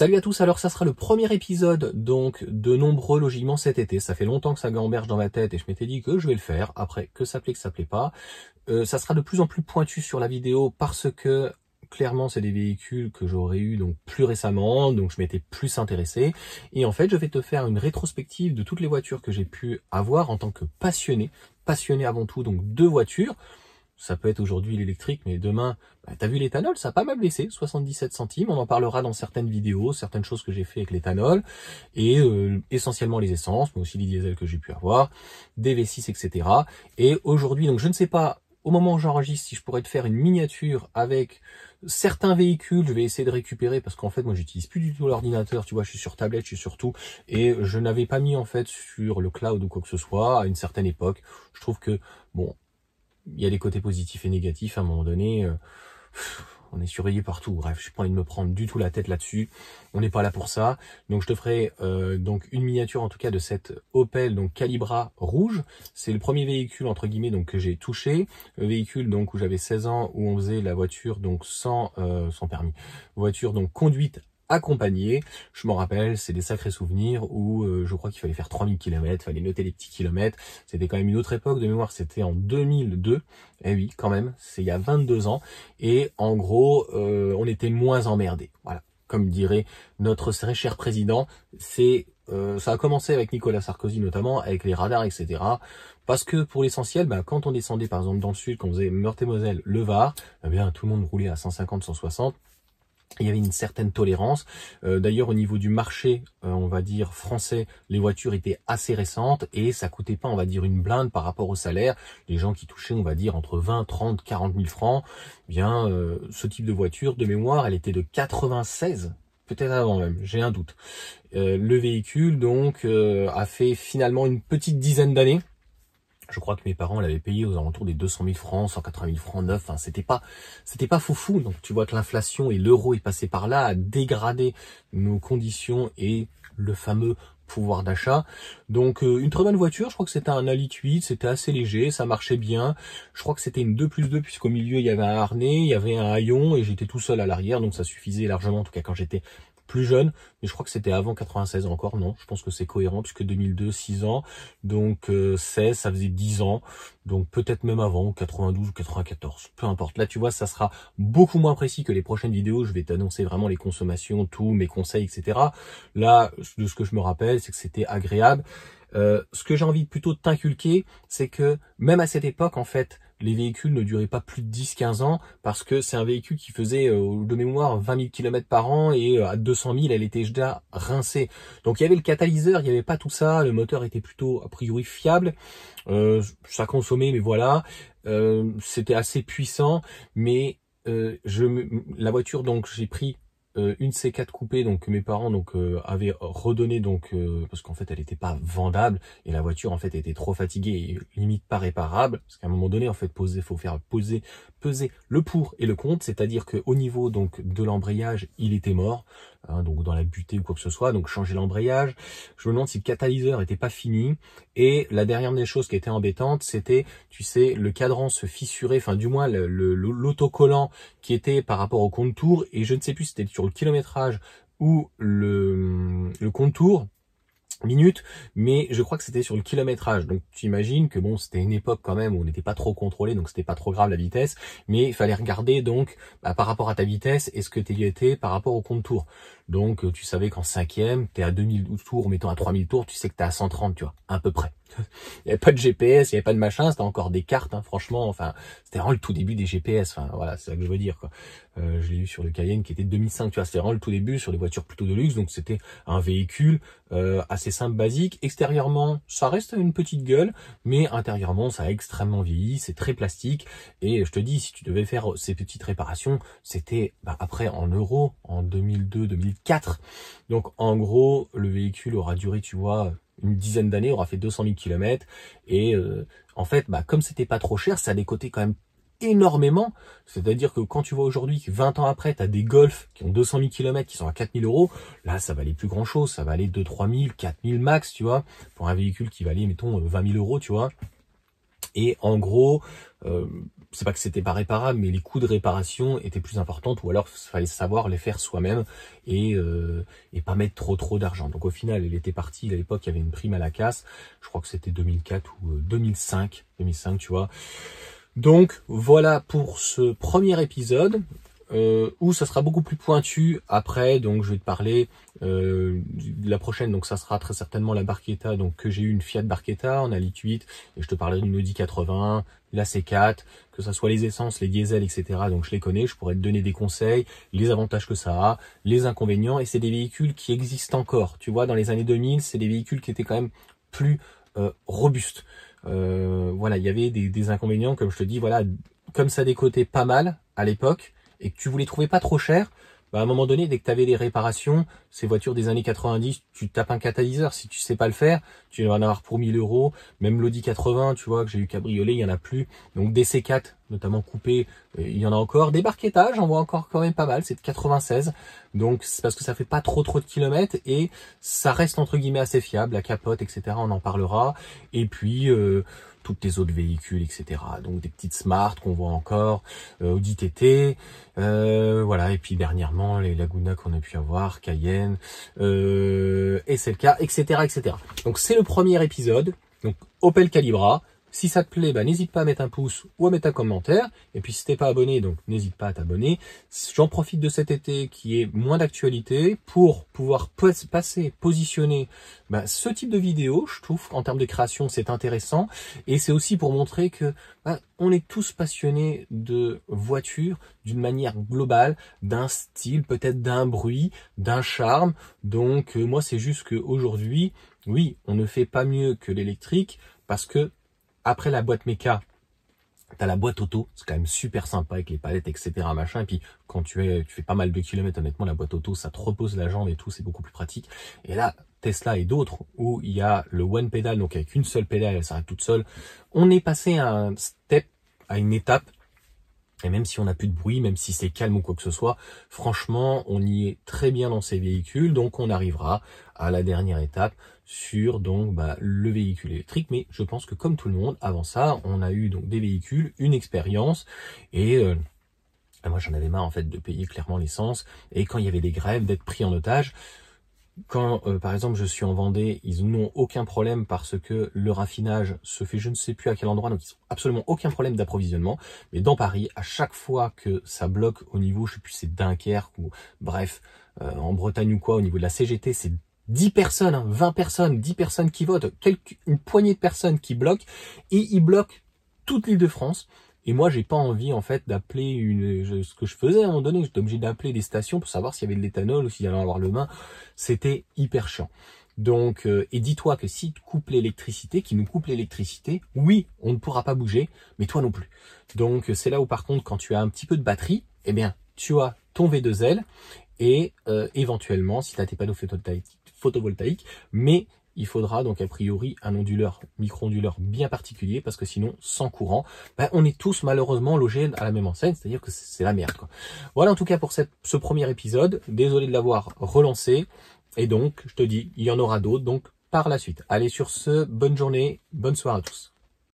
Salut à tous, alors ça sera le premier épisode donc de nombreux logiquement cet été. Ça fait longtemps que ça gamberge dans ma tête et je m'étais dit que je vais le faire. Après, que ça plaît, que ça plaît pas. Euh, ça sera de plus en plus pointu sur la vidéo parce que clairement c'est des véhicules que j'aurais eu donc plus récemment, donc je m'étais plus intéressé. Et en fait, je vais te faire une rétrospective de toutes les voitures que j'ai pu avoir en tant que passionné, passionné avant tout donc deux voitures ça peut être aujourd'hui l'électrique, mais demain, bah, t'as vu l'éthanol, ça a pas mal baissé, 77 centimes. On en parlera dans certaines vidéos, certaines choses que j'ai fait avec l'éthanol, et euh, essentiellement les essences, mais aussi les diesels que j'ai pu avoir, des V6, etc. Et aujourd'hui, donc je ne sais pas au moment où j'enregistre si je pourrais te faire une miniature avec certains véhicules, je vais essayer de récupérer parce qu'en fait moi j'utilise plus du tout l'ordinateur, tu vois, je suis sur tablette, je suis sur tout et je n'avais pas mis en fait sur le cloud ou quoi que ce soit à une certaine époque. Je trouve que bon, il y a des côtés positifs et négatifs. À un moment donné, euh, on est surveillé partout. Bref, je suis pas de me prendre du tout la tête là-dessus. On n'est pas là pour ça. Donc, je te ferai euh, donc une miniature en tout cas de cette Opel donc Calibra rouge. C'est le premier véhicule entre guillemets donc que j'ai touché. Le véhicule donc où j'avais 16 ans où on faisait la voiture donc sans euh, sans permis. Voiture donc conduite accompagné. Je m'en rappelle, c'est des sacrés souvenirs où euh, je crois qu'il fallait faire 3000 km, fallait noter les petits kilomètres. C'était quand même une autre époque de mémoire, c'était en 2002. Eh oui, quand même, c'est il y a 22 ans. Et en gros, euh, on était moins emmerdés. Voilà, comme dirait notre très cher président, c'est euh, ça a commencé avec Nicolas Sarkozy notamment, avec les radars, etc. Parce que pour l'essentiel, bah, quand on descendait par exemple dans le sud, quand on faisait Meurthe-et-Moselle, le Var, eh bien tout le monde roulait à 150, 160 il y avait une certaine tolérance. Euh, d'ailleurs, au niveau du marché, euh, on va dire français, les voitures étaient assez récentes et ça coûtait pas, on va dire, une blinde par rapport au salaire. Les gens qui touchaient, on va dire, entre 20, 30, 40 000 francs, eh bien, euh, ce type de voiture, de mémoire, elle était de 96 peut-être avant même, j'ai un doute. le véhicule donc a fait finalement une petite dizaine d'années, je crois que mes parents l'avaient payé aux alentours des 200 000 francs, 180 000 francs neufs. Enfin, c'était pas, c'était pas foufou. Donc, tu vois que l'inflation et l'euro est passé par là, a dégradé nos conditions et le fameux pouvoir d'achat. Donc euh, une très bonne voiture, je crois que c'était un Alit 8, c'était assez léger, ça marchait bien. Je crois que c'était une 2 plus 2 puisqu'au milieu il y avait un harnais, il y avait un haillon et j'étais tout seul à l'arrière donc ça suffisait largement en tout cas quand j'étais plus jeune, mais je crois que c'était avant 96 encore, non, je pense que c'est cohérent, puisque 2002, 6 ans, donc 16, euh, ça faisait 10 ans, donc peut-être même avant, 92 ou 94, peu importe. Là, tu vois, ça sera beaucoup moins précis que les prochaines vidéos, je vais t'annoncer vraiment les consommations, tout, mes conseils, etc. Là, de ce que je me rappelle, c'est que c'était agréable. Euh, ce que j'ai envie plutôt de t'inculquer, c'est que même à cette époque, en fait, les véhicules ne duraient pas plus de 10-15 ans parce que c'est un véhicule qui faisait euh, de mémoire 20 000 km par an et euh, à 200 000 elle était déjà rincée. Donc il y avait le catalyseur, il n'y avait pas tout ça, le moteur était plutôt a priori fiable, euh, ça consommait mais voilà, c'était assez puissant mais je, la voiture donc j'ai pris euh, une C4 coupée donc que mes parents donc euh, avaient redonné donc euh, parce qu'en fait elle n'était pas vendable et la voiture en fait était trop fatiguée et limite pas réparable parce qu'à un moment donné en fait poser faut faire poser peser le pour et le contre c'est-à-dire que au niveau donc de l'embrayage il était mort Hein, donc dans la butée ou quoi que ce soit, donc changer l'embrayage. Je me demande si le catalyseur n'était pas fini. Et la dernière des choses qui était embêtante, c'était, tu sais, le cadran se fissurait, enfin du moins l'autocollant qui était par rapport au contour, et je ne sais plus si c'était sur le kilométrage ou le, le contour, minutes, mais je crois que c'était sur le kilométrage. Donc tu imagines que bon, c'était une époque quand même où on n'était pas trop contrôlé, donc c'était pas trop grave la vitesse, mais il fallait regarder donc bah, par rapport à ta vitesse et ce que tu étais par rapport au compte tour. Donc euh, tu savais qu'en cinquième, tu es à 2000 tours, mettons à 3000 tours, tu sais que tu es à 130, tu vois, à peu près il n'y avait pas de GPS, il n'y avait pas de machin, c'était encore des cartes, hein, franchement, enfin, c'était vraiment le tout début des GPS, enfin, voilà, c'est ça que je veux dire, quoi. Euh, je l'ai eu sur le Cayenne qui était 2005, tu vois, c'était vraiment le tout début sur des voitures plutôt de luxe, donc c'était un véhicule euh, assez simple, basique. Extérieurement, ça reste une petite gueule, mais intérieurement, ça a extrêmement vieilli, c'est très plastique, et je te dis, si tu devais faire ces petites réparations, c'était bah, après en euros, en 2002-2004, donc en gros, le véhicule aura duré, tu vois, une dizaine d'années, aura fait 200 000 km. Et euh, en fait, bah, comme c'était pas trop cher, ça a quand même énormément. C'est-à-dire que quand tu vois aujourd'hui 20 ans après, tu as des Golf qui ont 200 000 km, qui sont à 000 euros, là, ça valait plus grand-chose. Ça valait 2, 3 000, 4 000 max, tu vois, pour un véhicule qui valait, mettons, 20 000 euros, tu vois. Et en gros, euh, c'est pas que c'était pas réparable, mais les coûts de réparation étaient plus importants, ou alors il fallait savoir les faire soi-même et, euh, et pas mettre trop trop d'argent. Donc au final, il était parti, à l'époque, il y avait une prime à la casse, je crois que c'était 2004 ou 2005, euh, 2005, tu vois. Donc voilà pour ce premier épisode euh, où ça sera beaucoup plus pointu après. Donc je vais te parler euh, de la prochaine, donc ça sera très certainement la Barquetta, donc que j'ai eu une Fiat Barquetta en a 8, et je te parlerai d'une Audi 80, la C4, que ça soit les essences, les diesels, etc. Donc je les connais, je pourrais te donner des conseils, les avantages que ça a, les inconvénients, et c'est des véhicules qui existent encore. Tu vois, dans les années 2000, c'est des véhicules qui étaient quand même plus euh, robustes. Euh, voilà, il y avait des, des inconvénients, comme je te dis, voilà, comme ça décotait pas mal à l'époque, et que tu voulais trouver pas trop cher, bah à un moment donné, dès que tu avais les réparations, ces voitures des années 90, tu tapes un catalyseur. Si tu sais pas le faire, tu vas en avoir pour 1000 euros. Même l'Audi 80, tu vois, que j'ai eu cabriolet, il y en a plus. Donc des C4, notamment coupés, euh, il y en a encore. Des barquetages j'en vois encore quand même pas mal. C'est de 96. Donc c'est parce que ça fait pas trop trop de kilomètres et ça reste entre guillemets assez fiable. La capote, etc. On en parlera. Et puis... Euh, toutes les autres véhicules, etc. Donc des petites Smart qu'on voit encore, euh, Audi TT, euh, voilà, et puis dernièrement les Laguna qu'on a pu avoir, Cayenne, euh, SLK, etc., etc. Donc c'est le premier épisode, donc Opel Calibra, si ça te plaît, bah, n'hésite pas à mettre un pouce ou à mettre un commentaire. Et puis si t'es pas abonné, donc n'hésite pas à t'abonner. J'en profite de cet été qui est moins d'actualité pour pouvoir passer, positionner bah, ce type de vidéo. Je trouve qu'en termes de création, c'est intéressant. Et c'est aussi pour montrer que bah, on est tous passionnés de voitures d'une manière globale, d'un style, peut-être d'un bruit, d'un charme. Donc euh, moi, c'est juste qu'aujourd'hui, oui, on ne fait pas mieux que l'électrique parce que après la boîte méca, as la boîte auto, c'est quand même super sympa avec les palettes, etc. Machin. Et puis quand tu es, tu fais pas mal de kilomètres, honnêtement, la boîte auto, ça te repose la jambe et tout, c'est beaucoup plus pratique. Et là, Tesla et d'autres, où il y a le one Pedal, donc avec une seule pédale, elle s'arrête toute seule. On est passé à un step, à une étape et même si on n'a plus de bruit, même si c'est calme ou quoi que ce soit, franchement, on y est très bien dans ces véhicules. Donc, on arrivera à la dernière étape sur donc bah, le véhicule électrique. Mais je pense que comme tout le monde, avant ça, on a eu donc des véhicules, une expérience et euh, moi, j'en avais marre en fait de payer clairement l'essence et quand il y avait des grèves, d'être pris en otage quand, euh, par exemple, je suis en Vendée, ils n'ont aucun problème parce que le raffinage se fait je ne sais plus à quel endroit, donc ils n'ont absolument aucun problème d'approvisionnement. Mais dans Paris, à chaque fois que ça bloque au niveau, je sais plus, c'est Dunkerque ou bref, euh, en Bretagne ou quoi, au niveau de la CGT, c'est 10 personnes, 20 hein, personnes, 10 personnes qui votent, une poignée de personnes qui bloquent, et ils bloquent toute l'île de France. Et moi, j'ai pas envie en fait d'appeler une ce que je faisais à un moment donné, j'étais obligé d'appeler des stations pour savoir s'il y avait de l'éthanol ou s'il allait avoir le main. C'était hyper chiant. Donc, euh, et dis-toi que si tu coupes l'électricité, qui nous coupe l'électricité, oui, on ne pourra pas bouger, mais toi non plus. Donc, c'est là où par contre, quand tu as un petit peu de batterie, eh bien, tu as ton V2L et euh, éventuellement, si tu as tes panneaux photovoltaïques, mais il faudra donc a priori un onduleur, micro-onduleur bien particulier, parce que sinon, sans courant, ben, on est tous malheureusement logés à la même enseigne, c'est-à-dire que c'est la merde. Voilà en tout cas pour ce premier épisode, désolé de l'avoir relancé, et donc je te dis, il y en aura d'autres, donc par la suite. Allez sur ce, bonne journée, bonne soirée à tous.